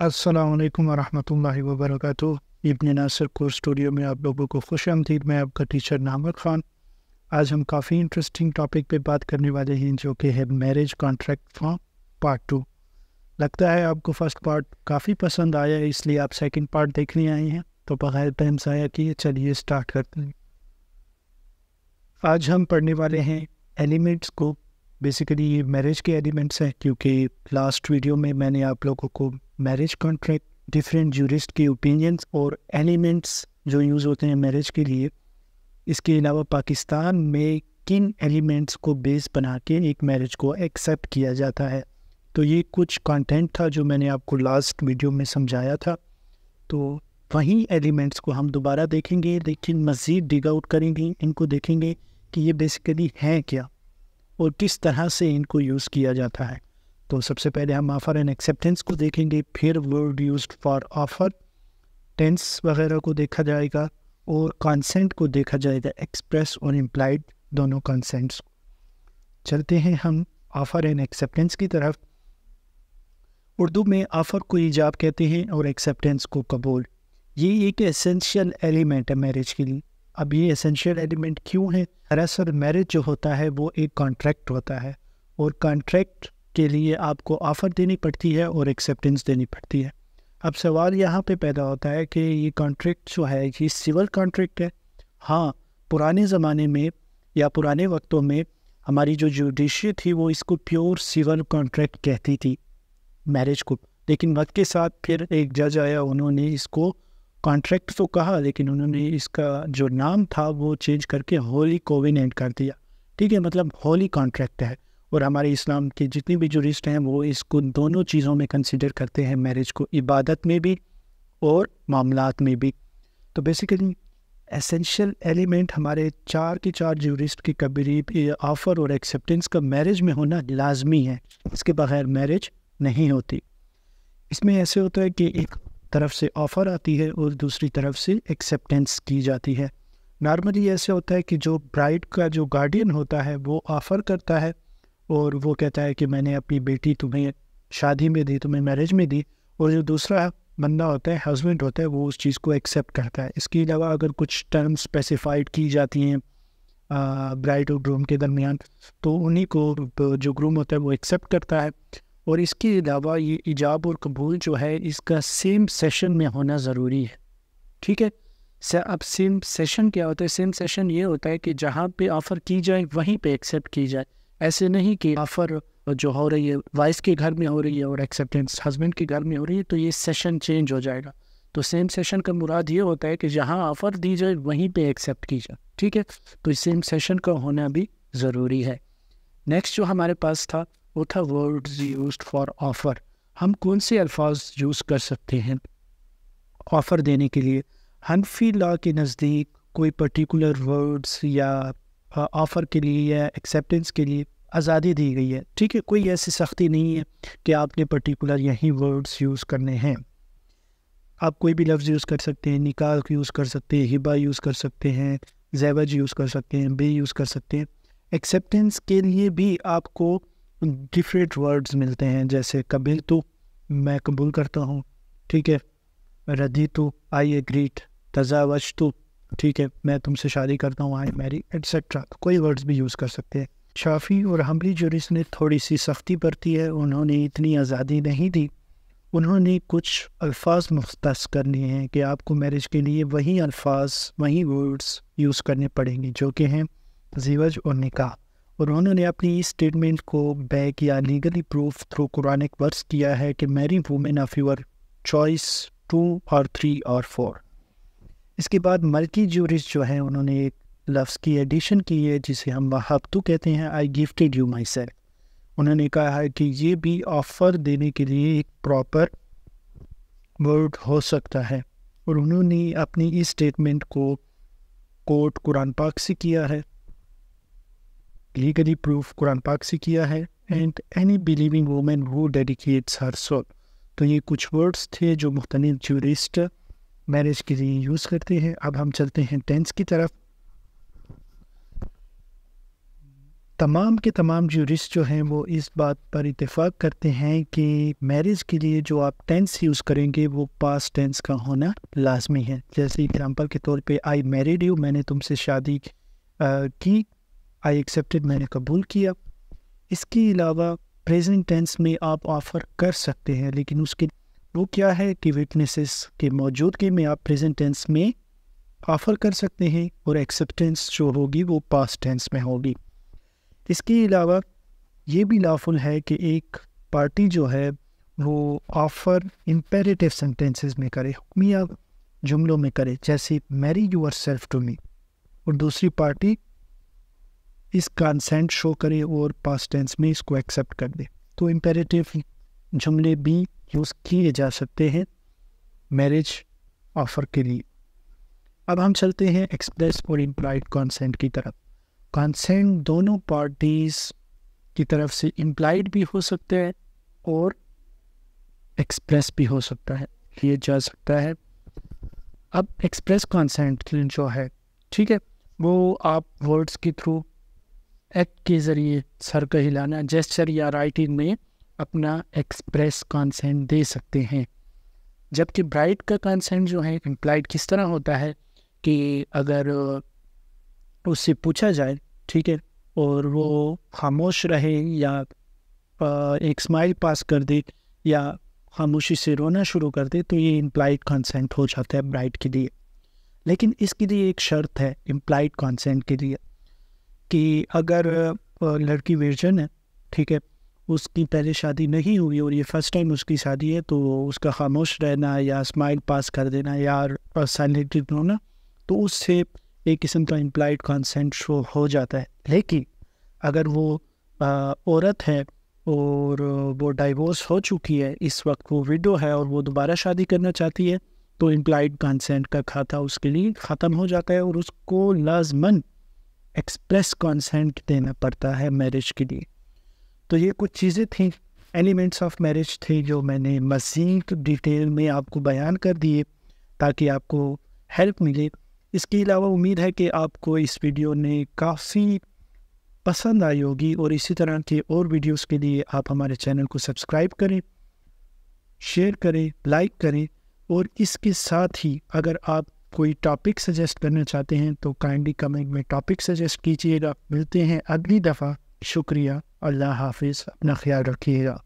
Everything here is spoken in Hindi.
असलकम वरहमल वर्क इबन नासिर कोर्स स्टूडियो में आप लोगों को खुश आमदीद मैं आपका टीचर नामर ख़ान आज हम काफ़ी इंटरेस्टिंग टॉपिक पे बात करने वाले हैं जो कि है marriage contract form part two लगता है आपको फर्स्ट पार्ट काफ़ी पसंद आया है इसलिए आप सेकंड पार्ट देखने आए हैं तो बग़ैर टाइम ज़ाया किए चलिए स्टार्ट करते हैं आज हम पढ़ने वाले हैं एलिमेंट्स को बेसिकली ये मैरिज के एलिमेंट्स हैं क्योंकि लास्ट वीडियो में मैंने आप लोगों को मैरिज कॉन्ट्रैक्ट डिफरेंट जूरिस्ट के ओपिनियंस और एलिमेंट्स जो यूज़ होते हैं मैरिज के लिए इसके अलावा पाकिस्तान में किन एलिमेंट्स को बेस बना के एक मैरिज को एक्सेप्ट किया जाता है तो ये कुछ कंटेंट था जो मैंने आपको लास्ट वीडियो में समझाया था तो वहीं एलिमेंट्स को हम दोबारा देखेंगे लेकिन मज़ीद डिग आउट करेंगे इनको देखेंगे कि ये बेसिकली हैं क्या और किस तरह से इनको यूज़ किया जाता है तो सबसे पहले हम ऑफ़र एंड एक्सेप्टेंस को देखेंगे फिर word use for offer tense वगैरह को देखा जाएगा और कंसेंट को देखा जाएगा एक्सप्रेस और इम्प्लाइड दोनों कंसेंट्स चलते हैं हम ऑफ़र एंड एक्सेप्टेंस की तरफ उर्दू में ऑफ़र को ईजाब कहते हैं और एक्सेप्टेंस को कबूल ये एक एसेंशियल एलिमेंट है मैरिज के लिए अब ये एसेंशियल एलिमेंट क्यों है दरअसल मैरिज जो होता है वो एक कॉन्ट्रैक्ट होता है और कॉन्ट्रैक्ट के लिए आपको ऑफ़र देनी पड़ती है और एक्सेप्टेंस देनी पड़ती है अब सवाल यहाँ पे पैदा होता है कि ये कॉन्ट्रैक्ट जो है ये सिविल कॉन्ट्रैक्ट है हाँ पुराने ज़माने में या पुराने वक्तों में हमारी जो जुडिशरी थी वो इसको प्योर सिविल कॉन्ट्रैक्ट कहती थी मैरिज को लेकिन वक्त के साथ फिर एक जज आया उन्होंने इसको कॉन्ट्रैक्ट तो कहा लेकिन उन्होंने इसका जो नाम था वो चेंज करके होली कोविन एंड कर दिया ठीक है मतलब होली कॉन्ट्रैक्ट है और हमारे इस्लाम के जितने भी जुरिस्ट हैं वो इसको दोनों चीज़ों में कंसिडर करते हैं मैरिज को इबादत में भी और मामला में भी तो बेसिकली एसेंशियल एलिमेंट हमारे चार के चार जूरिस्ट के कबीरी ऑफ़र और एक्सेप्टेंस का मैरिज में होना लाजमी है इसके बगैर मैरिज नहीं होती इसमें ऐसे होता है कि एक तरफ से ऑफ़र आती है और दूसरी तरफ से एक्सेप्टेंस की जाती है नॉर्मली ऐसे होता है कि जो ब्राइड का जो गार्डियन होता है वो ऑफ़र करता है और वो कहता है कि मैंने अपनी बेटी तुम्हें शादी में दी तुम्हें मैरिज में दी और जो दूसरा बंदा होता है हस्बैंड होता है वो उस चीज़ को एक्सेप्ट करता है इसके अलावा अगर कुछ टर्म स्पेसिफाइड की जाती हैं ब्राइड और ग्रूम के दरमियान तो उन्हीं को जो ग्रूम होता है वो एक्सेप्ट करता है और इसके अलावा ये इजाब और कबूल जो है इसका सेम सेशन में होना ज़रूरी है ठीक है से अब सेम सेशन क्या होता है सेम सेशन ये होता है कि जहाँ पे ऑफ़र की जाए वहीं पे एक्सेप्ट की जाए ऐसे नहीं कि ऑफ़र जो हो रही है वाइस के घर में हो रही है और एक्सेप्टेंस हस्बैंड के घर में हो रही है तो ये सेशन चेंज हो जाएगा तो सेम सेशन का मुराद ये होता है कि जहाँ ऑफ़र दी जाए वहीं पे एक्सेप्ट की जाए ठीक है तो सेम सेशन का होना भी ज़रूरी है नेक्स्ट जो हमारे पास था what are words used for हम कौन से अल्फाज यूज़ कर सकते हैं ऑफ़र देने के लिए हनफी लॉ के नज़दीक कोई पर्टिकुलर वर्ड्स या ऑफ़र के लिए या एक्सेप्टेंस के लिए आज़ादी दी गई है ठीक है कोई ऐसी सख्ती नहीं है कि आपने पर्टिकुलर यही वर्ड्स यूज़ करने हैं आप कोई भी लफ्ज़ यूज़ कर सकते हैं निकाल यूज़ कर सकते हैं हिबा यूज़ कर सकते हैं जैवज यूज़ कर सकते हैं बे यूज़ कर सकते हैं एक्सेप्टेंस के लिए भी आपको डिफरेंट वर्ड्स मिलते हैं जैसे कबील तो मैं कबूल करता हूँ ठीक है रदी तो आई एग्रीट तजावज तो ठीक है मैं तुमसे शादी करता हूँ आई मैरी एट्सट्रा कोई वर्ड्स भी यूज़ कर सकते हैं शाफ़ी और हमली जुरिस ने थोड़ी सी सख्ती बरती है उन्होंने इतनी आज़ादी नहीं दी उन्होंने कुछ अल्फाज मुख्त कर लिए हैं कि आपको मैरिज के लिए वही अल्फाज वही वर्ड्स यूज़ करने पड़ेंगे जो कि हैं जीवज और निकाह और उन्होंने अपनी इस स्टेटमेंट को बैक या legally proof through Quranic verse किया है कि marry women of your choice two और थ्री और फोर इसके बाद मल्टी जूरिस जो है उन्होंने एक लफ्स की एडिशन की है जिसे हम वहाबतू कहते हैं I gifted you myself उन्होंने कहा है कि ये भी ऑफ़र देने के लिए एक प्रॉपर वर्ड हो सकता है और उन्होंने अपनी इस स्टेटमेंट को कोर्ट कुरान पाक से किया है legally proof Quran पाक से किया है एंड एनी बिलीविंग वूमेन वो डेडिकेट्स हर सोल तो ये कुछ वर्ड्स थे जो मुख्तलिफ जूरिस्ट मैरिज के लिए यूज़ करते हैं अब हम चलते हैं टेंस की तरफ तमाम के तमाम जूरिस्ट जो हैं वो इस बात पर इतफ़ाक़ करते हैं कि मैरिज के लिए जो आप टेंस यूज़ करेंगे वो पास टेंस का होना लाजमी है जैसे एग्ज़ाम्पल के तौर पे आई मैरिड यू मैंने तुमसे शादी की आई एक्सेप्टेड मैंने कबूल किया इसके अलावा प्रेजेंट टेंस में आप ऑफ़र कर सकते हैं लेकिन उसके वो क्या है कि विटनेसेस के मौजूदगी में आप प्रेजेंट टेंस में ऑफ़र कर सकते हैं और एक्सेप्टेंस जो होगी वो पास टेंस में होगी इसके अलावा ये भी लाफुल है कि एक पार्टी जो है वो ऑफ़र इम्पेरेटिव सेंटेंसेस में करे हुक्मिया जुमलों में करे जैसे marry yourself to me और दूसरी पार्टी इस कंसेंट शो करे और पास टेंस में इसको एक्सेप्ट कर दे तो इम्पेरेटिव जुमले भी यूज़ किए जा सकते हैं मैरिज ऑफर के लिए अब हम चलते हैं एक्सप्रेस और इम्प्लाइड कंसेंट की तरफ कंसेंट दोनों पार्टीज़ की तरफ से इम्प्लाइड भी हो सकते हैं और एक्सप्रेस भी हो सकता है किया जा सकता है अब एक्सप्रेस कंसेंट जो है ठीक है वो आप वर्ड्स के थ्रू एक्ट के ज़रिए सर को हिलाना जेस्चर या राइटिंग में अपना एक्सप्रेस कंसेंट दे सकते हैं जबकि ब्राइट का कंसेंट जो है इम्प्लाइड किस तरह होता है कि अगर उससे पूछा जाए ठीक है और वो खामोश रहे या एक स्माइल पास कर दे या खामोशी से रोना शुरू कर दे तो ये इम्प्लाइड कंसेंट हो जाता है ब्राइट के लिए लेकिन इसके लिए एक शर्त है इम्प्लाइड कंसेंट के लिए कि अगर लड़की वर्जन है ठीक है उसकी पहले शादी नहीं हुई और ये फ़र्स्ट टाइम उसकी शादी है तो उसका खामोश रहना या स्माइल पास कर देना या साइलेंटेड होना तो उससे एक किस्म का इम्प्लाइड कंसेंट शो हो जाता है लेकिन अगर वो आ, औरत है और वो डाइवोर्स हो चुकी है इस वक्त वो विडो है और वो दोबारा शादी करना चाहती है तो इम्प्लाइड कंसेंट का खाता उसके लिए ख़त्म हो जाता है और उसको लाजमन एक्सप्रेस कंसेंट देना पड़ता है मैरिज के लिए तो ये कुछ चीज़ें थी एलिमेंट्स ऑफ मैरिज थे जो मैंने मज़ीद डिटेल में आपको बयान कर दिए ताकि आपको हेल्प मिले इसके अलावा उम्मीद है कि आपको इस वीडियो ने काफ़ी पसंद आई होगी और इसी तरह के और वीडियोस के लिए आप हमारे चैनल को सब्सक्राइब करें शेयर करें लाइक करें और इसके साथ ही अगर आप कोई टॉपिक सजेस्ट करना चाहते हैं तो काइंडली कमेंट में टॉपिक सजेस्ट कीजिएगा मिलते हैं अगली दफ़ा शुक्रिया अल्लाह हाफिज़ अपना ख्याल रखिएगा